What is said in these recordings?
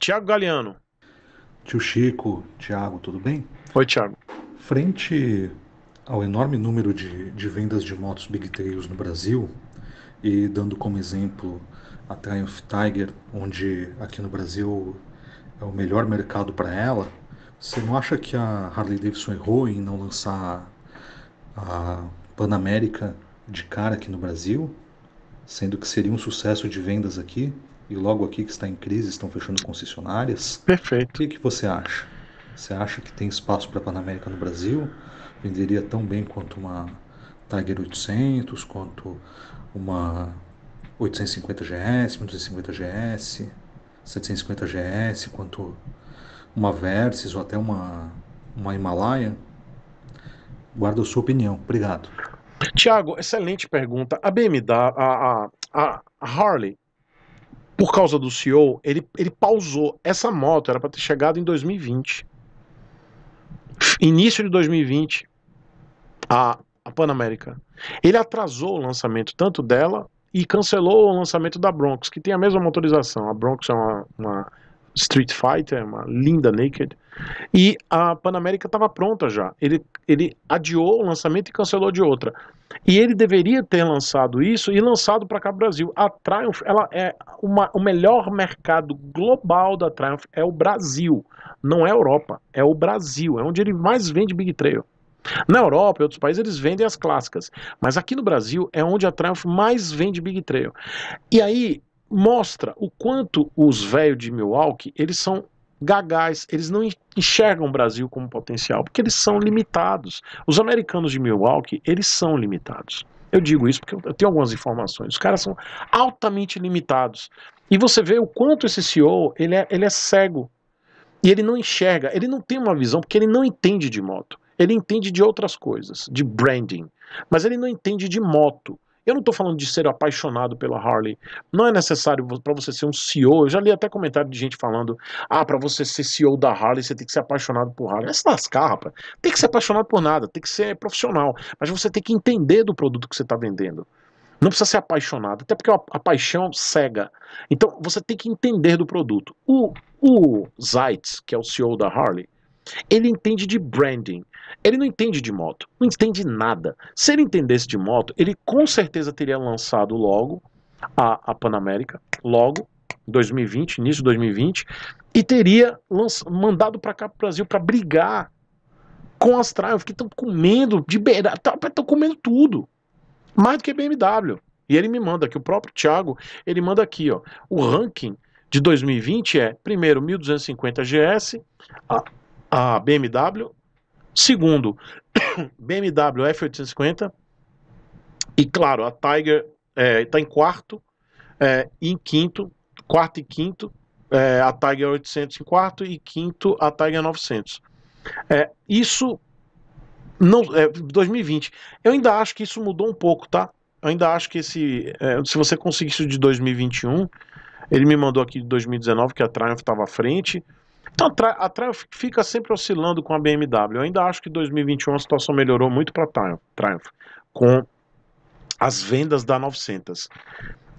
Tiago Galeano. Tio Chico, Tiago, tudo bem? Oi, Tiago. Frente ao enorme número de, de vendas de motos Big Tails no Brasil, e dando como exemplo a Triumph Tiger, onde aqui no Brasil é o melhor mercado para ela, você não acha que a Harley Davidson errou em não lançar a Panamérica de cara aqui no Brasil, sendo que seria um sucesso de vendas aqui? e logo aqui que está em crise estão fechando concessionárias. Perfeito. O que, que você acha? Você acha que tem espaço para a Panamérica no Brasil? Venderia tão bem quanto uma Tiger 800, quanto uma 850 GS, 1250 GS, 750 GS, quanto uma Versys ou até uma, uma Himalaia? Guarda a sua opinião. Obrigado. Tiago, excelente pergunta. A BMW, a, a, a Harley, por causa do CEO, ele, ele pausou. Essa moto era para ter chegado em 2020. Início de 2020, a, a Panamérica. Ele atrasou o lançamento tanto dela e cancelou o lançamento da Bronx, que tem a mesma motorização. A Bronx é uma, uma Street Fighter, uma linda Naked. E a Panamérica estava pronta já. Ele, ele adiou o lançamento e cancelou de outra. E ele deveria ter lançado isso e lançado para cá Brasil. A Triumph, ela é uma, o melhor mercado global da Triumph é o Brasil, não é a Europa, é o Brasil, é onde ele mais vende Big Trail. Na Europa e outros países eles vendem as clássicas, mas aqui no Brasil é onde a Triumph mais vende Big Trail. E aí mostra o quanto os velhos de Milwaukee, eles são gagás, eles não enxergam o Brasil como potencial, porque eles são limitados. Os americanos de Milwaukee, eles são limitados. Eu digo isso porque eu tenho algumas informações. Os caras são altamente limitados. E você vê o quanto esse CEO, ele é, ele é cego. E ele não enxerga, ele não tem uma visão, porque ele não entende de moto. Ele entende de outras coisas, de branding. Mas ele não entende de moto. Eu não estou falando de ser apaixonado pela Harley. Não é necessário para você ser um CEO. Eu já li até comentário de gente falando: ah, para você ser CEO da Harley, você tem que ser apaixonado por Harley. É se lascar, rapaz. Tem que ser apaixonado por nada, tem que ser profissional. Mas você tem que entender do produto que você está vendendo. Não precisa ser apaixonado, até porque é a paixão cega. Então você tem que entender do produto. O, o Zeitz, que é o CEO da Harley, ele entende de branding. Ele não entende de moto, não entende nada. Se ele entendesse de moto, ele com certeza teria lançado logo a, a Panamérica, logo 2020, início de 2020, e teria lançado, mandado para cá pro Brasil para brigar com as Triumph que estão comendo de beirada. estão tá, comendo tudo, mais do que BMW. E ele me manda aqui, o próprio Thiago, ele manda aqui, ó, o ranking de 2020 é primeiro 1250 GS, a BMW. Segundo, BMW F850. E claro, a Tiger está é, tá em quarto é, e em quinto, quarto e quinto, é, a Tiger 800 em quarto e quinto a Tiger 900. É, isso não é 2020. Eu ainda acho que isso mudou um pouco, tá? Eu ainda acho que esse, é, se você isso de 2021, ele me mandou aqui de 2019 que a Triumph estava à frente. Então tá, a, Triumph fica sempre oscilando com a BMW. Eu ainda acho que 2021 a situação melhorou muito para a Triumph, com as vendas da 900.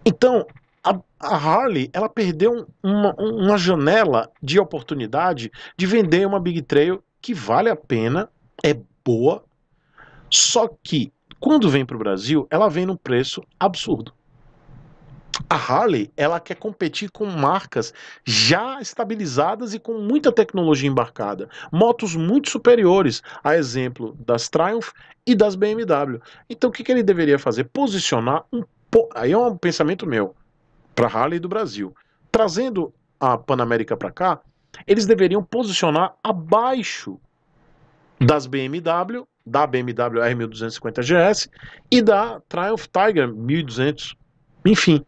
Então a, a Harley ela perdeu uma, uma janela de oportunidade de vender uma Big Trail que vale a pena, é boa, só que quando vem para o Brasil ela vem num preço absurdo. A Harley, ela quer competir com marcas já estabilizadas e com muita tecnologia embarcada, motos muito superiores, a exemplo das Triumph e das BMW. Então o que, que ele deveria fazer? Posicionar um po... aí é um pensamento meu para Harley do Brasil, trazendo a Panamérica para cá, eles deveriam posicionar abaixo das BMW, da BMW R1250 GS e da Triumph Tiger 1200, enfim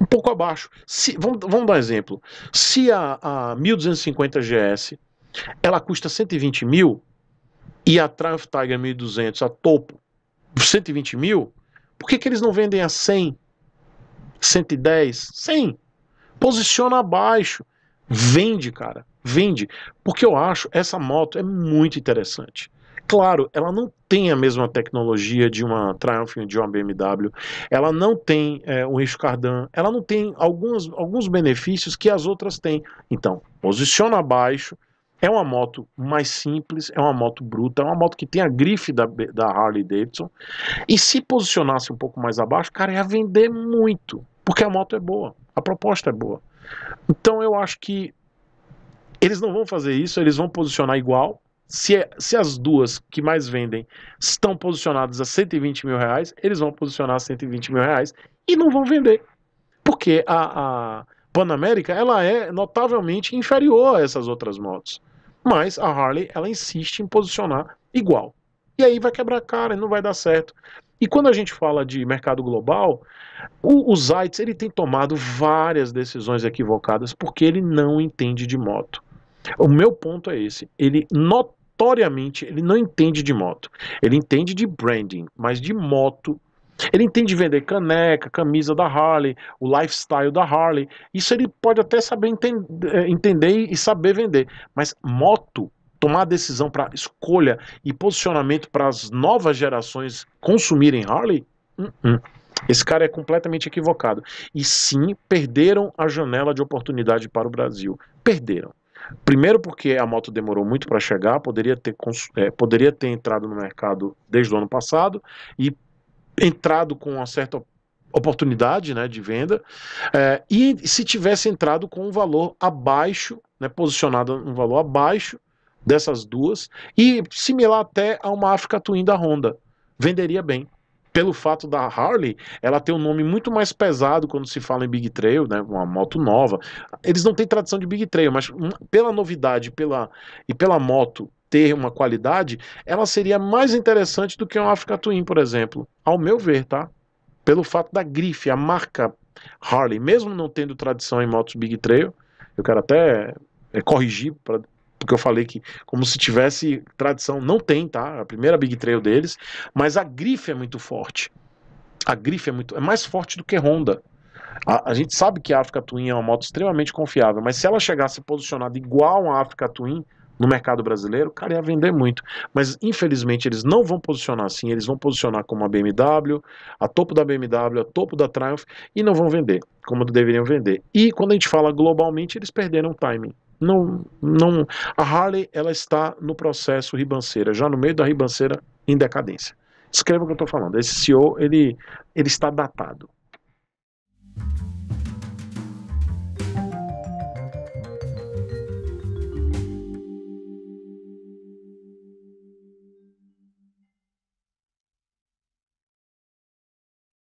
um pouco abaixo. Se, vamos, vamos dar um exemplo. Se a, a 1250 GS ela custa 120 mil e a Triumph Tiger 1200, a topo, 120 mil, por que, que eles não vendem a 100, 110, 100? Posiciona abaixo. Vende, cara. Vende. Porque eu acho essa moto é muito interessante. Claro, ela não tem a mesma tecnologia de uma Triumph de uma BMW, ela não tem é, um eixo cardan, ela não tem algumas, alguns benefícios que as outras têm. Então, posiciona abaixo, é uma moto mais simples, é uma moto bruta, é uma moto que tem a grife da, da Harley Davidson. E se posicionasse um pouco mais abaixo, cara, ia vender muito, porque a moto é boa, a proposta é boa. Então eu acho que eles não vão fazer isso, eles vão posicionar igual, se, é, se as duas que mais vendem estão posicionadas a 120 mil reais, eles vão posicionar a 120 mil reais e não vão vender. Porque a, a Panamérica ela é notavelmente inferior a essas outras motos. Mas a Harley ela insiste em posicionar igual. E aí vai quebrar a cara e não vai dar certo. E quando a gente fala de mercado global, o, o ele tem tomado várias decisões equivocadas porque ele não entende de moto. O meu ponto é esse. Ele notoriamente ele não entende de moto. Ele entende de branding, mas de moto. Ele entende vender caneca, camisa da Harley, o lifestyle da Harley. Isso ele pode até saber eh, entender e saber vender. Mas moto, tomar decisão para escolha e posicionamento para as novas gerações consumirem Harley? Uh -uh. Esse cara é completamente equivocado. E sim, perderam a janela de oportunidade para o Brasil. Perderam. Primeiro, porque a moto demorou muito para chegar, poderia ter, é, poderia ter entrado no mercado desde o ano passado e entrado com uma certa oportunidade né, de venda, é, e se tivesse entrado com um valor abaixo, né, posicionado um valor abaixo dessas duas, e similar até a uma Africa Twin da Honda, venderia bem pelo fato da Harley, ela tem um nome muito mais pesado quando se fala em Big Trail, né, uma moto nova. Eles não têm tradição de Big Trail, mas pela novidade pela, e pela moto ter uma qualidade, ela seria mais interessante do que uma Africa Twin, por exemplo, ao meu ver, tá? Pelo fato da grife, a marca Harley, mesmo não tendo tradição em motos Big Trail, eu quero até é, corrigir para porque que eu falei que como se tivesse tradição, não tem, tá? A primeira Big Trail deles, mas a grife é muito forte. A grife é muito é mais forte do que Honda. A, a gente sabe que a Africa Twin é uma moto extremamente confiável, mas se ela chegasse posicionada igual a Africa Twin no mercado brasileiro, cara, ia vender muito. Mas infelizmente eles não vão posicionar assim, eles vão posicionar como a BMW, a topo da BMW, a topo da Triumph e não vão vender como deveriam vender. E quando a gente fala globalmente, eles perderam o timing. Não, não. A Harley ela está no processo ribanceira, já no meio da ribanceira em decadência. Escreva o que eu estou falando. Esse CEO ele, ele está datado.